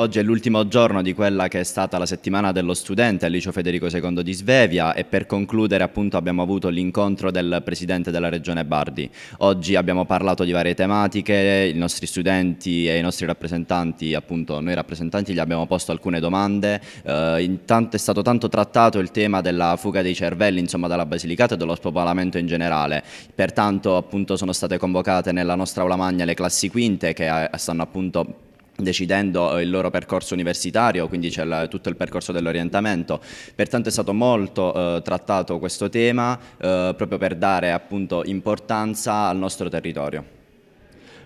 Oggi è l'ultimo giorno di quella che è stata la settimana dello studente al liceo Federico II di Svevia e per concludere appunto abbiamo avuto l'incontro del presidente della regione Bardi. Oggi abbiamo parlato di varie tematiche, i nostri studenti e i nostri rappresentanti, appunto noi rappresentanti gli abbiamo posto alcune domande, eh, intanto è stato tanto trattato il tema della fuga dei cervelli insomma dalla Basilicata e dello spopolamento in generale, pertanto appunto sono state convocate nella nostra aula magna le classi quinte che eh, stanno appunto decidendo eh, il loro percorso universitario, quindi c'è tutto il percorso dell'orientamento. Pertanto è stato molto eh, trattato questo tema eh, proprio per dare appunto, importanza al nostro territorio.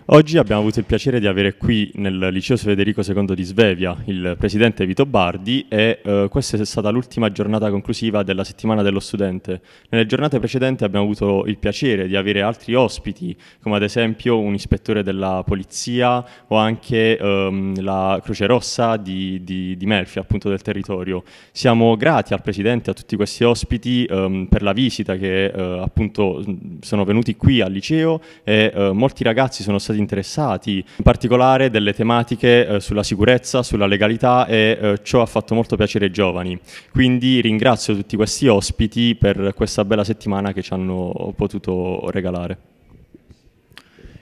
Oggi abbiamo avuto il piacere di avere qui nel liceo Federico II di Svevia il presidente Vito Bardi e eh, questa è stata l'ultima giornata conclusiva della settimana dello studente. Nelle giornate precedenti abbiamo avuto il piacere di avere altri ospiti come ad esempio un ispettore della polizia o anche ehm, la Croce Rossa di, di, di, Melfi appunto del territorio. Siamo grati al presidente e a tutti questi ospiti ehm, per la visita che eh, appunto sono venuti qui al liceo e eh, molti ragazzi sono stati stati interessati, in particolare delle tematiche eh, sulla sicurezza, sulla legalità e eh, ciò ha fatto molto piacere ai giovani. Quindi ringrazio tutti questi ospiti per questa bella settimana che ci hanno potuto regalare.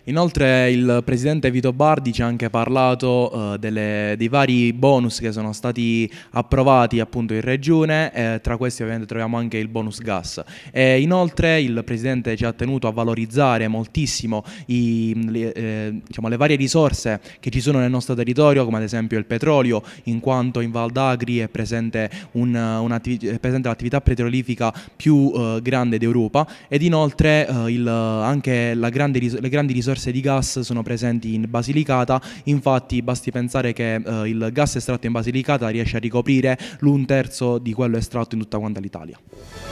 Inoltre il presidente Vito Bardi ci ha anche parlato eh, delle, dei vari bonus che sono stati approvati appunto in regione, eh, tra questi ovviamente troviamo anche il bonus gas. E inoltre il presidente ci ha tenuto a valorizzare moltissimo i, le, eh, diciamo, le varie risorse che ci sono nel nostro territorio, come ad esempio il petrolio, in quanto in Val d'Agri è presente, eh, l'attività petrolifica più eh, grande d'Europa ed inoltre eh, il, anche grande, le grandi risorse di gas sono presenti in Basilicata, infatti basti pensare che eh, il gas estratto in Basilicata riesce a ricoprire l'un terzo di quello estratto in tutta quanta l'Italia.